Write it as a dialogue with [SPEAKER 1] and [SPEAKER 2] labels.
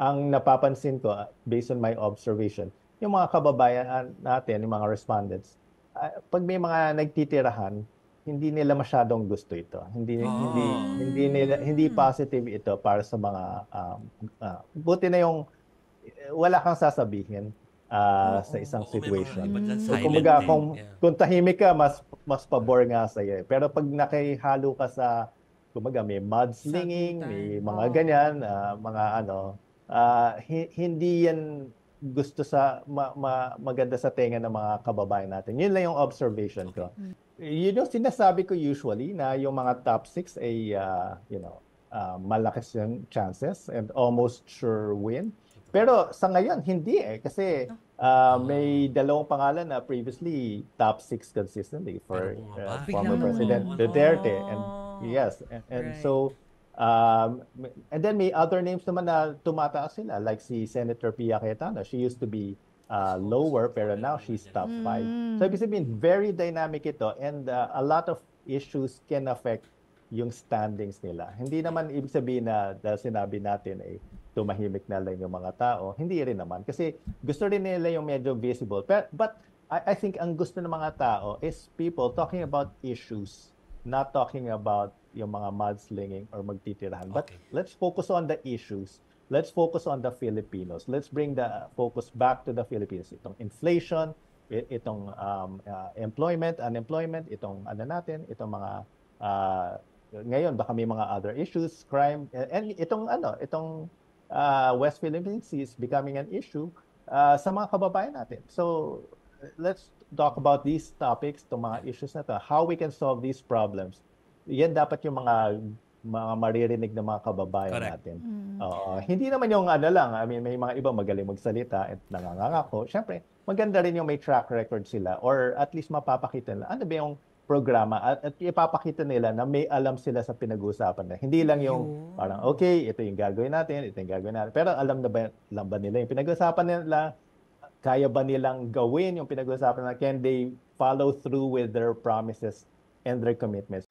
[SPEAKER 1] ang napapansin ko, ah, based on my observation, yung mga kababayan natin, yung mga respondents, uh, pag may mga nagtitirahan, hindi nila masyadong gusto ito. Hindi oh. hindi hindi nila hindi hmm. positive ito para sa mga um, uh, buti na yung wala kang sasabihin uh, oh, sa isang oh, situation. Mm. So, kumaga, eh. kung, yeah. kung tahimik ka, mas mas pabor nga sa iyo. Eh. Pero pag nakihalo ka sa kumaga may mudslinging, may mga oh. ganyan, uh, mga ano, uh, hindi yan gusto sa ma, ma, maganda sa tenga ng mga kababayan natin. Yun lang yung observation ko. You mm. know, sinasabi ko usually na yung mga top 6 ay, uh, you know, uh, malakas yung chances and almost sure win. Pero sa ngayon, hindi eh. Kasi uh, may dalawang pangalan na previously top 6 consistently for uh, former President Duterte. And oh. yes, and, and right. so Um, and then may other names naman na tumataas sila, like si Senator Pia Cayetano. She used to be uh, lower, pero now she's top mm. five. So ibig sabihin, very dynamic ito and uh, a lot of issues can affect yung standings nila. Hindi naman ibig sabihin na dahil sinabi natin ay eh, tumahimik na lang yung mga tao. Hindi rin naman. Kasi gusto rin nila yung medyo visible. Pero, but I, I think ang gusto ng mga tao is people talking about issues not talking about yung mga mudslinging or magtitirahan. Okay. But let's focus on the issues. Let's focus on the Filipinos. Let's bring the focus back to the Philippines. Itong inflation, itong um, uh, employment, unemployment, itong ano natin, itong mga uh, ngayon baka may mga other issues, crime, eh, and itong ano, itong uh, West Philippines is becoming an issue uh, sa mga kababayan natin. So let's talk about these topics, to mga issues na to, how we can solve these problems. Yan dapat yung mga mga maririnig ng mga kababayan Correct. natin. Mm. Uh, hindi naman yung ano lang, I mean, may mga iba magaling magsalita at nangangako. Siyempre, maganda rin yung may track record sila or at least mapapakita nila ano ba yung programa at, at ipapakita nila na may alam sila sa pinag-uusapan na. Hindi lang yung yeah. parang, okay, ito yung gagawin natin, ito yung gagawin natin. Pero alam na ba, alam ba nila yung pinag-uusapan nila, kaya ba nilang gawin yung pinag-uusapan na can they follow through with their promises and their commitments.